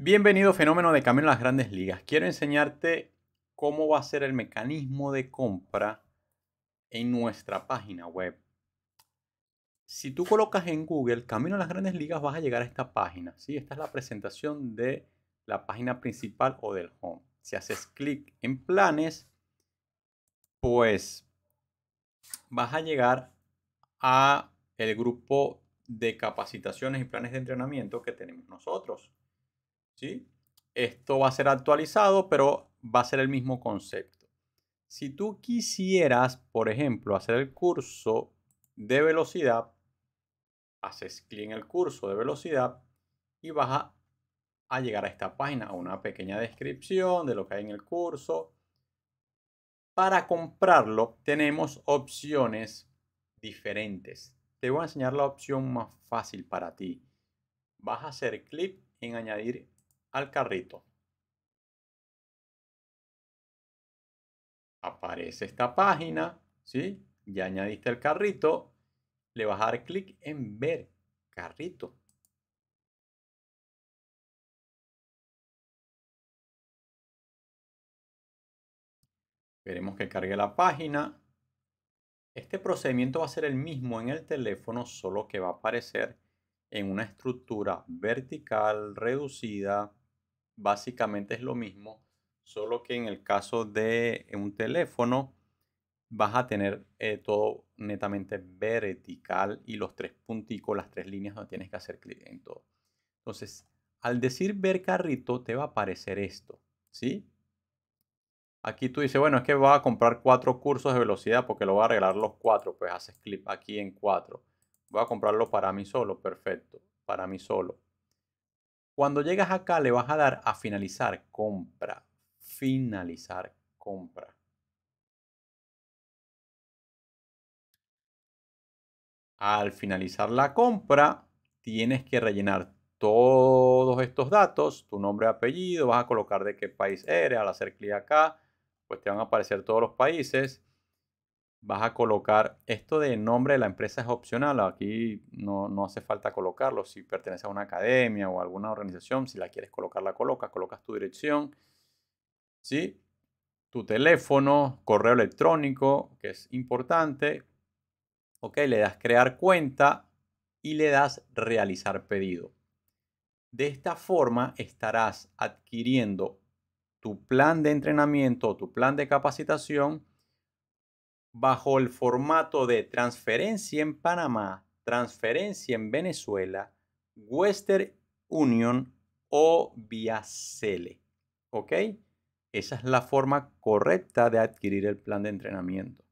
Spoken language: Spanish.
Bienvenido fenómeno de Camino a las Grandes Ligas. Quiero enseñarte cómo va a ser el mecanismo de compra en nuestra página web. Si tú colocas en Google Camino a las Grandes Ligas vas a llegar a esta página. Esta es la presentación de la página principal o del home. Si haces clic en planes, pues vas a llegar a el grupo de capacitaciones y planes de entrenamiento que tenemos nosotros. ¿sí? Esto va a ser actualizado, pero va a ser el mismo concepto. Si tú quisieras, por ejemplo, hacer el curso de velocidad, haces clic en el curso de velocidad y vas a, llegar a esta página, a una pequeña descripción de lo que hay en el curso. Para comprarlo tenemos opciones diferentes. Te voy a enseñar la opción más fácil para ti. Vas a hacer clic en añadir al carrito. Aparece esta página, si, Ya añadiste el carrito, le vas a dar clic en ver carrito. veremos que cargue la página. Este procedimiento va a ser el mismo en el teléfono, solo que va a aparecer en una estructura vertical reducida básicamente es lo mismo, solo que en el caso de un teléfono vas a tener eh, todo netamente vertical y los tres punticos, las tres líneas donde tienes que hacer clic en todo. Entonces, al decir ver carrito, te va a aparecer esto, ¿sí? Aquí tú dices, bueno, es que voy a comprar cuatro cursos de velocidad porque lo voy a arreglar los cuatro. Pues haces clic aquí en cuatro. Voy a comprarlo para mí solo, perfecto, para mí solo. Cuando llegas acá le vas a dar a finalizar compra. Finalizar compra. Al finalizar la compra, tienes que rellenar todos estos datos, tu nombre apellido, vas a colocar de qué país eres, al hacer clic acá, pues te van a aparecer todos los países vas a colocar esto de nombre de la empresa es opcional, aquí no, no, hace falta colocarlo, si perteneces a una academia o a alguna organización, si la quieres colocar, la colocas, colocas tu dirección, ¿sí? tu teléfono, correo electrónico, que es importante, ok, le das crear cuenta y le das realizar pedido. De esta forma estarás adquiriendo tu plan de entrenamiento tu plan de capacitación, bajo el formato de transferencia en Panamá, transferencia en Venezuela, Western Union o vía Cele. ¿Ok? Esa es la forma correcta de adquirir el plan de entrenamiento.